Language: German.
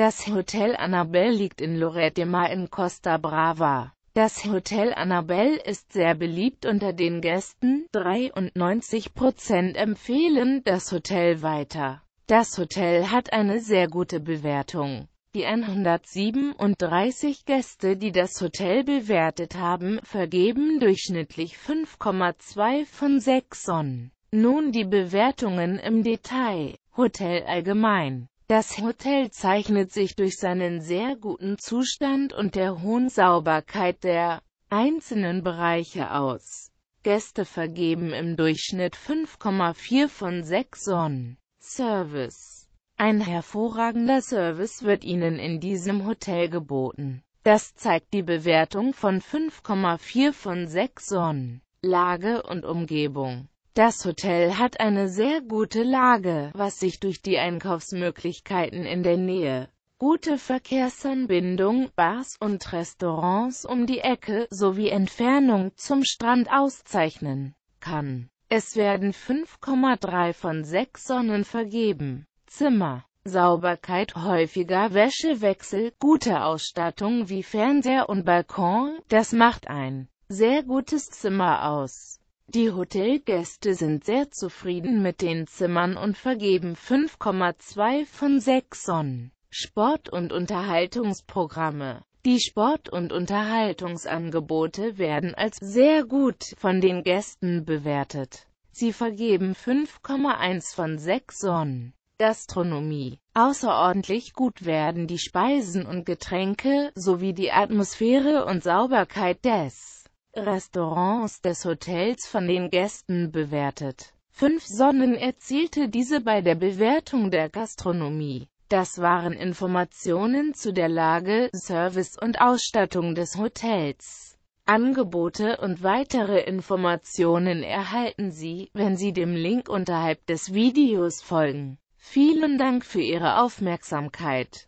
Das Hotel Annabelle liegt in Lloret de Mar in Costa Brava. Das Hotel Annabelle ist sehr beliebt unter den Gästen, 93% empfehlen das Hotel weiter. Das Hotel hat eine sehr gute Bewertung. Die 137 Gäste, die das Hotel bewertet haben, vergeben durchschnittlich 5,2 von 6 Sonnen. Nun die Bewertungen im Detail. Hotel allgemein. Das Hotel zeichnet sich durch seinen sehr guten Zustand und der hohen Sauberkeit der einzelnen Bereiche aus. Gäste vergeben im Durchschnitt 5,4 von 6 Sonnen. Service Ein hervorragender Service wird Ihnen in diesem Hotel geboten. Das zeigt die Bewertung von 5,4 von 6 Sonnen. Lage und Umgebung das Hotel hat eine sehr gute Lage, was sich durch die Einkaufsmöglichkeiten in der Nähe, gute Verkehrsanbindung, Bars und Restaurants um die Ecke sowie Entfernung zum Strand auszeichnen kann. Es werden 5,3 von 6 Sonnen vergeben. Zimmer, Sauberkeit, häufiger Wäschewechsel, gute Ausstattung wie Fernseher und Balkon, das macht ein sehr gutes Zimmer aus. Die Hotelgäste sind sehr zufrieden mit den Zimmern und vergeben 5,2 von 6 Sonnen. Sport- und Unterhaltungsprogramme Die Sport- und Unterhaltungsangebote werden als sehr gut von den Gästen bewertet. Sie vergeben 5,1 von 6 Sonnen. Gastronomie. Außerordentlich gut werden die Speisen und Getränke, sowie die Atmosphäre und Sauberkeit des Restaurants des Hotels von den Gästen bewertet. Fünf Sonnen erzielte diese bei der Bewertung der Gastronomie. Das waren Informationen zu der Lage, Service und Ausstattung des Hotels. Angebote und weitere Informationen erhalten Sie, wenn Sie dem Link unterhalb des Videos folgen. Vielen Dank für Ihre Aufmerksamkeit.